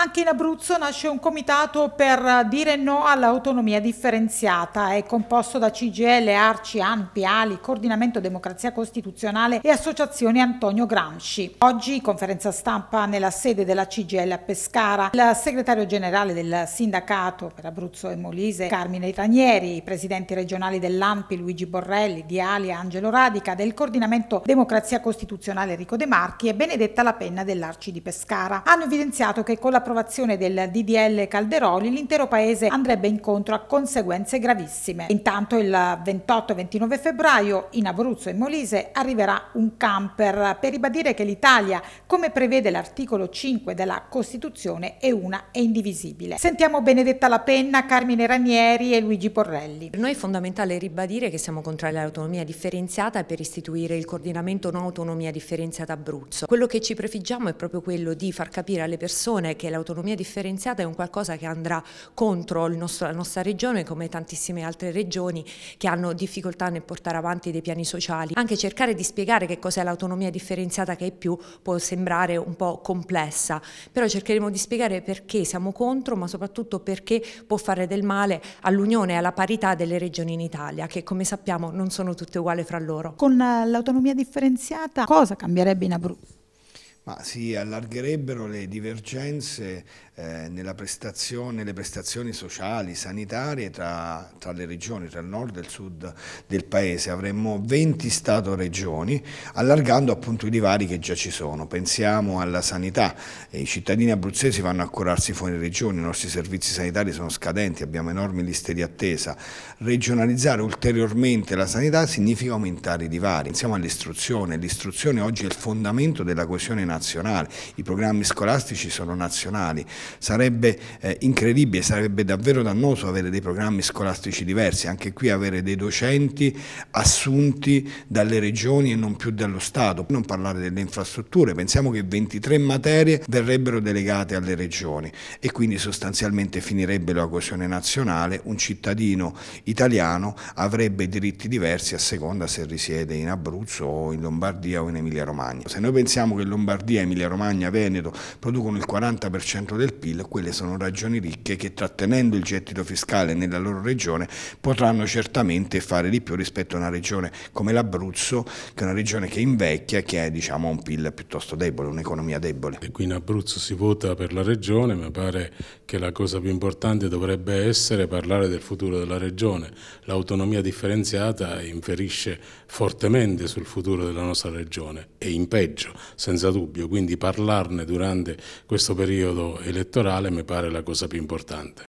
Anche in Abruzzo nasce un comitato per eh, dire no all'autonomia differenziata. È composto da CGL, Arci, ANPI, ALI, Coordinamento Democrazia Costituzionale e Associazione Antonio Gramsci. Oggi conferenza stampa nella sede della CGL a Pescara. Il segretario generale del sindacato per Abruzzo e Molise, Carmine Ranieri, i presidenti regionali dell'ANPI, Luigi Borrelli, di ALI, Angelo Radica, del Coordinamento Democrazia Costituzionale Enrico De Marchi e Benedetta La Penna dell'Arci di Pescara. Hanno evidenziato che con la l'approvazione del DDL Calderoli l'intero paese andrebbe incontro a conseguenze gravissime. Intanto il 28-29 febbraio in Abruzzo e Molise arriverà un camper per ribadire che l'Italia, come prevede l'articolo 5 della Costituzione, è una e indivisibile. Sentiamo Benedetta La Penna, Carmine Ranieri e Luigi Porrelli. Per noi è fondamentale ribadire che siamo contrari all'autonomia differenziata per istituire il coordinamento non autonomia differenziata Abruzzo. Quello che ci prefiggiamo è proprio quello di far capire alle persone che la l'autonomia differenziata è un qualcosa che andrà contro nostro, la nostra regione come tantissime altre regioni che hanno difficoltà nel portare avanti dei piani sociali. Anche cercare di spiegare che cos'è l'autonomia differenziata che è più può sembrare un po' complessa, però cercheremo di spiegare perché siamo contro ma soprattutto perché può fare del male all'unione e alla parità delle regioni in Italia che come sappiamo non sono tutte uguali fra loro. Con eh, l'autonomia differenziata cosa cambierebbe in Abruzzo? Ma si allargherebbero le divergenze eh, nelle prestazioni sociali, sanitarie tra, tra, le regioni, tra il nord e il sud del paese. Avremmo 20 Stato-regioni, allargando appunto i divari che già ci sono. Pensiamo alla sanità, i cittadini abruzzesi vanno a curarsi fuori regione, i nostri servizi sanitari sono scadenti, abbiamo enormi liste di attesa. Regionalizzare ulteriormente la sanità significa aumentare i divari. Pensiamo all'istruzione, l'istruzione oggi è il fondamento della coesione nazionale nazionale, i programmi scolastici sono nazionali, sarebbe eh, incredibile, sarebbe davvero dannoso avere dei programmi scolastici diversi, anche qui avere dei docenti assunti dalle regioni e non più dallo Stato, non parlare delle infrastrutture, pensiamo che 23 materie verrebbero delegate alle regioni e quindi sostanzialmente finirebbe la coesione nazionale, un cittadino italiano avrebbe diritti diversi a seconda se risiede in Abruzzo o in Lombardia o in Emilia Romagna. Se noi pensiamo che Lombardia Lombardia, Emilia Romagna, Veneto producono il 40% del PIL, quelle sono ragioni ricche che trattenendo il gettito fiscale nella loro regione potranno certamente fare di più rispetto a una regione come l'Abruzzo, che è una regione che invecchia, e che ha diciamo, un PIL piuttosto debole, un'economia debole. E qui in Abruzzo si vota per la regione, mi pare che la cosa più importante dovrebbe essere parlare del futuro della regione. L'autonomia differenziata inferisce fortemente sul futuro della nostra regione e in peggio, senza dubbio dubbio, quindi parlarne durante questo periodo elettorale mi pare la cosa più importante.